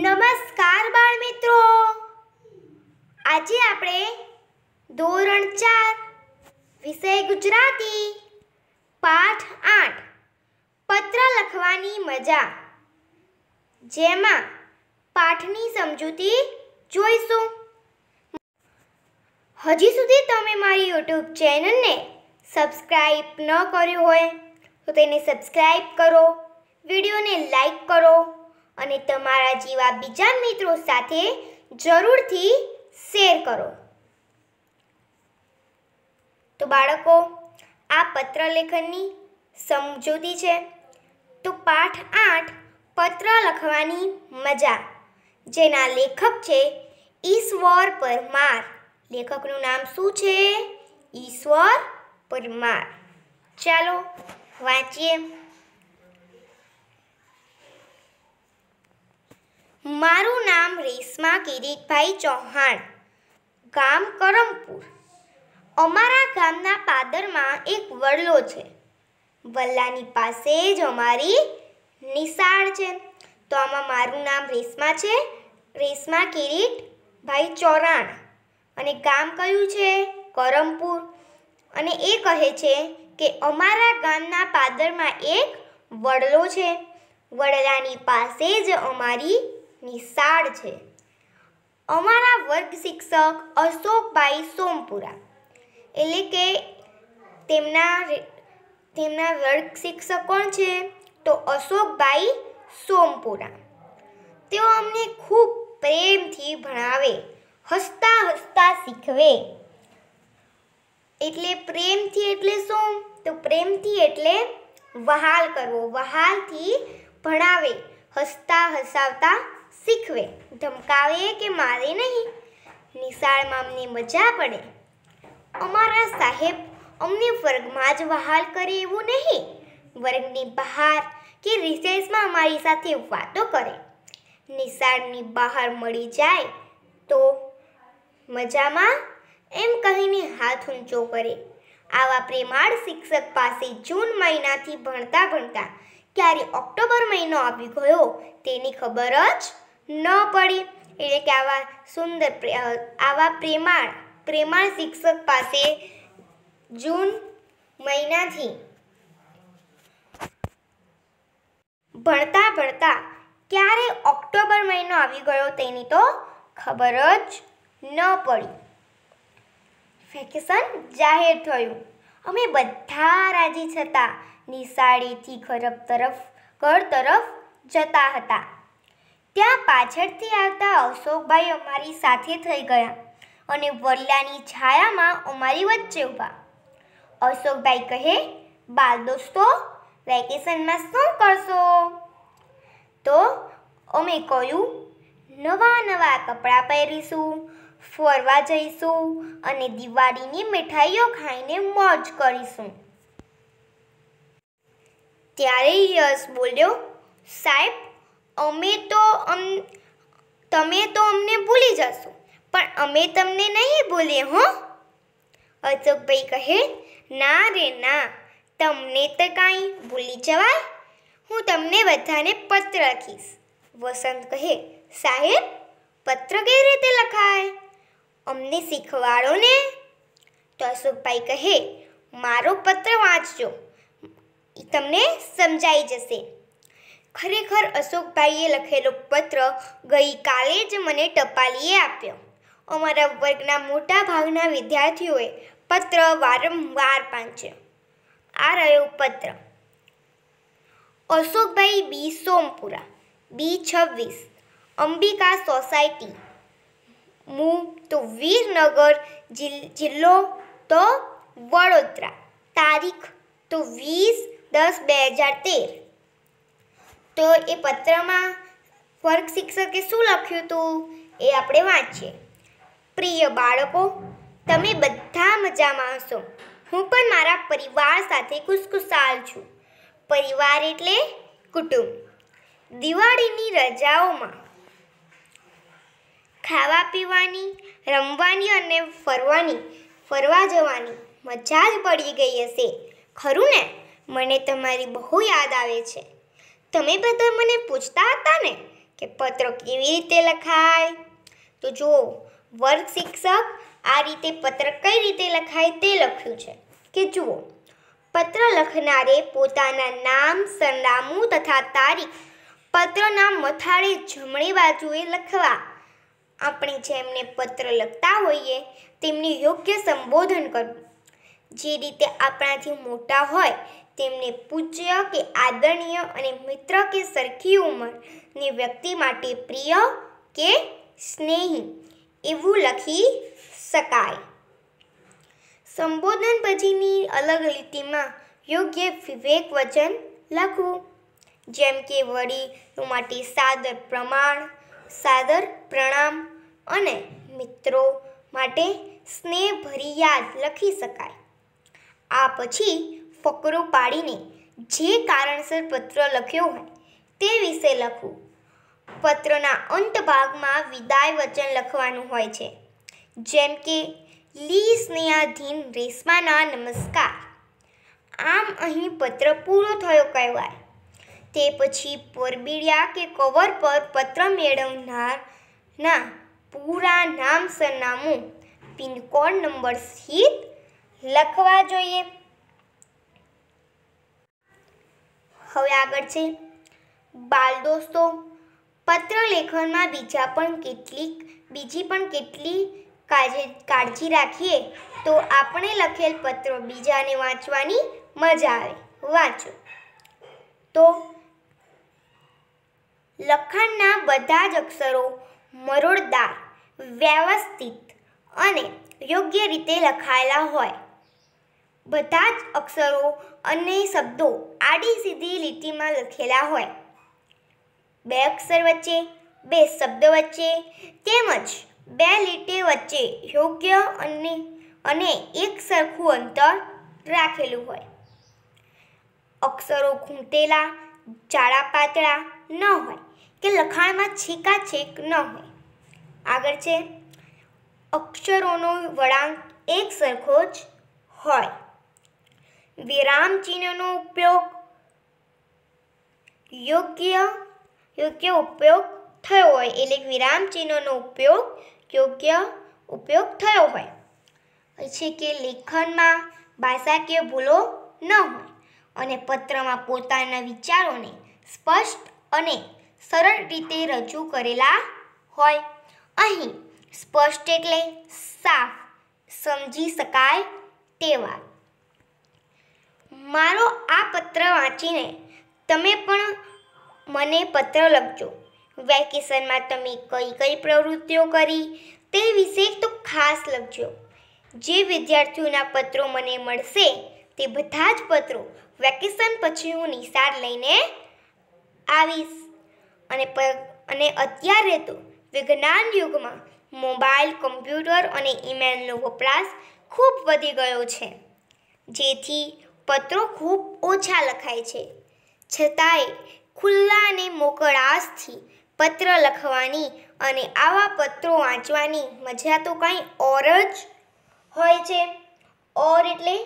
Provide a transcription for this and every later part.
નમસ્કાર બાળ મિત્રો આજે આપણે ધોરણ ચાર વિષય ગુજરાતી પાઠ આઠ પત્ર લખવાની મજા જેમાં પાઠની સમજૂતી જોઈશું હજી સુધી તમે મારી યુટ્યુબ ચેનલને સબસ્ક્રાઈબ ન કર્યું હોય તો તેને સબસ્ક્રાઈબ કરો વિડીયોને લાઈક કરો અને તમારા જેવા બીજા મિત્રો સાથે જરૂરથી શેર કરો તો બાળકો આ પત્ર લેખનની સમજૂતી છે તો પાઠ આઠ પત્ર લખવાની મજા જેના લેખક છે ઈશ્વર પરમાર લેખકનું નામ શું છે ઈશ્વર પરમાર ચાલો વાંચીએ મારું નામ રેશમા કિરીટભાઈ ચૌહાણ ગામ કરમપુર અમારા ગામના પાદરમાં એક વડલો છે વલ્લાની પાસે જ અમારી નિશાળ છે તો આમાં મારું નામ રેશમા છે રેશમા ભાઈ ચોરાણ અને ગામ કયું છે કરમપુર અને એ કહે છે કે અમારા ગામના પાદરમાં એક વડલો છે વડલાની પાસે જ અમારી નિશાળ છે અમારા વર્ગ શિક્ષક અશોકભાઈ સોમપુરા એટલે કે તેમના તેમના વર્ગ શિક્ષક કોણ છે તો અશોકભાઈ સોમપુરા તેઓ અમને ખૂબ પ્રેમથી ભણાવે હસતા હસતા શીખવે એટલે પ્રેમથી એટલે શું તો પ્રેમથી એટલે વહાલ કરવો વહાલથી ભણાવે હસતા હસાવતા શીખવે ધમકાવે કે મારે નહીં નિશાળમાં અમને મજા પડે અમારા સાહેબ અમને વર્ગમાં જ વહાલ કરે એવું નહીં વર્ગની બહાર કે રિસેસમાં અમારી સાથે વાતો કરે નિશાળની બહાર મળી જાય તો મજામાં એમ કહીને હાથ ઊંચો કરે આવા પ્રેમાળ શિક્ષક પાસે જૂન મહિનાથી ભણતા ભણતા ક્યારે ઓક્ટોબર મહિનો આવી ગયો તેની ખબર જ ન પડી એટલે કે આવા સુંદર આવા પ્રેમાળ પ્રેમાળ શિક્ષક પાસે જૂન મહિનાથી ભણતા ભણતા ક્યારે ઓક્ટોબર મહિનો આવી ગયો તેની તો ખબર જ ન પડી વેકેશન જાહેર થયું અમે બધા રાજી છતાં નિશાળીથી ઘર તરફ ઘર તરફ જતા હતા ત્યાં પાછળથી આવતા અશોકભાઈ અમારી સાથે થઈ ગયા અને વરલાની છાયામાં અમારી વચ્ચે ઊભા અશોકભાઈ કહે બાલ દોસ્તો વેકેશનમાં શું કરશો તો અમે કહ્યું નવા નવા કપડાં પહેરીશું ફરવા જઈશું અને દિવાળીની મીઠાઈઓ ખાઈને મોજ કરીશું ત્યારે યશ બોલ્યો સાહેબ અમે તો તમે તો અમને ભૂલી જશો પણ અમે તમને નહીં ભૂલીએ હો અશોકભાઈ કહે ના રે ના તમને તો કાંઈ ભૂલી જવાય હું તમને બધાને પત્ર લખીશ વસંત કહે સાહેબ પત્ર કઈ રીતે લખાય અમને શીખવાડો ને તો અશોકભાઈ કહે મારો પત્ર વાંચજો તમને સમજાઈ જશે ખરેખર અશોકભાઈએ લખેલો પત્ર ગઈકાલે જ મને ટપાલીએ આપ્યો અમારા વર્ગના મોટા ભાગના વિદ્યાર્થીઓએ પત્ર વારંવાર પાંચ્યો આ રહ્યો પત્ર અશોકભાઈ બી સોમપુરા બી છવ્વીસ અંબિકા સોસાયટી હું તો વીરનગર જિલ્લો તો વડોદરા તારીખ તો વીસ દસ બે હજાર તેર તો એ પત્રમાં વર્ગ શિક્ષકે શું લખ્યું હતું એ આપણે વાંચીએ પ્રિય બાળકો તમે બધા મજામાં હશો હું પણ મારા પરિવાર સાથે ખુશખુશાલ છું પરિવાર એટલે કુટુંબ દિવાળીની રજાઓમાં ખાવા પીવાની રમવાની અને ફરવાની ફરવા જવાની મજા જ પડી ગઈ હશે ખરું ને મને તમારી બહુ યાદ આવે છે તમે બધા મને પૂછતા હતા ને કે પત્ર કેવી રીતે લખાય તો જુઓ વર્ગ શિક્ષક આ રીતે પત્ર કઈ રીતે લખાય તે લખ્યું છે કે જુઓ પત્ર લખનારે પોતાના નામ સરનામું તથા તારીખ પત્રના મથાળે જમણી બાજુએ લખવા આપણે જેમને પત્ર લખતા હોઈએ તેમને યોગ્ય સંબોધન કરવું જે રીતે આપણાથી મોટા હોય તેમને પૂજ્ય કે આદરણીય અને મિત્ર કે સરખી ઉંમરની વ્યક્તિ માટે પ્રિય કે સ્નેહી એવું લખી શકાય સંબોધન પછીની અલગ રીતિમાં યોગ્ય વિવેક વચન લખવું જેમ કે વડીલો માટે સાદર પ્રમાણ સાદર પ્રણામ અને મિત્રો માટે સ્નેહભરી યાદ લખી શકાય આ પછી ફકરો પાડીને જે કારણસર પત્ર લખ્યો હોય તે વિશે લખવું પત્રના અંત ભાગમાં વિદાય વચન લખવાનું હોય છે જેમ કે લી સ્નેહાધીન રેશમાના નમસ્કાર આમ અહીં પત્ર પૂરો થયો કહેવાય તે પછી પરબીડિયા કે કવર પર પત્ર મેળવનારના પૂરા નામ સરનામું પિનકોડ નંબર સીત લખવા જોઈએ હવે આગળ છે બાલ દોસ્તો પત્ર લેખનમાં બીજા પણ કેટલીક બીજી પણ કેટલી કાળજી રાખીએ તો આપણે લખેલ પત્રો બીજાને વાંચવાની મજા આવે વાંચો તો લખાણના બધા જ અક્ષરો મરોડદાર વ્યવસ્થિત અને યોગ્ય રીતે લખાયેલા હોય બધા જ અક્ષરો અને શબ્દો આડી સીધી લીટીમાં લખેલા હોય બે અક્ષર વચ્ચે બે શબ્દ વચ્ચે તેમજ બે લીટી વચ્ચે યોગ્ય અને અને એક સરખું અંતર રાખેલું હોય અક્ષરો ખૂંટેલા જાડા પાતળા ન હોય કે લખાણમાં છેકાછેક ન હોય આગળ છે અક્ષરોનો વળાંક એક સરખો જ હોય વિરામ ચિહ્નનો ઉપયોગ યોગ્ય યોગ્ય ઉપયોગ થયો હોય એટલે વિરામ ચિહ્નનો ઉપયોગ યોગ્ય ઉપયોગ થયો હોય પછી કે લેખનમાં ભાષાકીય ભૂલો ન હોય અને પત્રમાં પોતાના વિચારોને સ્પષ્ટ અને સરળ રીતે રજૂ કરેલા હોય અહીં સ્પષ્ટ એટલે સાફ સમજી શકાય તેવા મારો આ પત્ર વાંચીને તમે પણ મને પત્ર લખજો વેકેશનમાં તમે કઈ કઈ પ્રવૃત્તિઓ કરી તે વિશે તો ખાસ લખજો જે વિદ્યાર્થીઓના પત્રો મને મળશે તે બધા જ પત્રો વેકેશન પછી હું નિશાળ લઈને આવીશ અને અને અત્યારે તો વિજ્ઞાન યુગમાં મોબાઈલ કમ્પ્યુટર અને ઈમેલનો વપરાશ ખૂબ વધી ગયો છે જેથી પત્રો ખૂબ ઓછા લખાય છે છતાંય ખુલ્લા અને મોકળાશથી પત્ર લખવાની અને આવા પત્રો વાંચવાની મજા તો કાંઈ ઓર જ હોય છે ઓર એટલે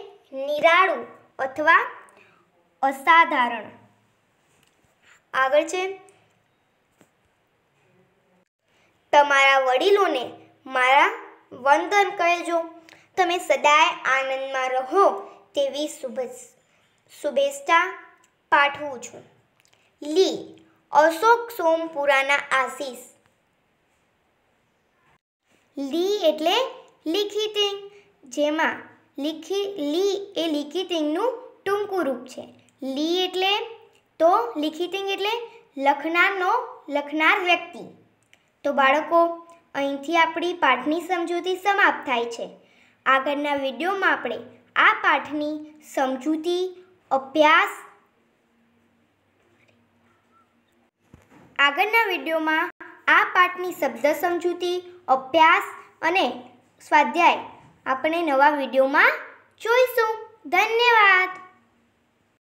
નિરાળું અથવા અસાધારણ આગળ છે તમારા વડીલોને મારા વંદન કહેજો તમે સદાય આનંદમાં રહો તેવી શુભેચ્છા પાઠવું છું લી અશોક સોમપુરાના આશીષ લી એટલે લિખિતિંગ જેમાં લિખી લી એ લિખિતિંગનું ટૂંકું રૂપ છે લી એટલે તો લિખિતિંગ એટલે લખનારનો લખનાર વ્યક્તિ તો બાળકો અહીંથી આપણી પાઠની સમજૂતી સમાપ્ત થાય છે આગળના વિડીયોમાં આપણે આ પાઠની સમજૂતી અભ્યાસ આગળના વિડીયોમાં આ પાઠની શબ્દ સમજૂતી અભ્યાસ અને સ્વાધ્યાય આપણે નવા વિડીયોમાં જોઈશું ધન્યવાદ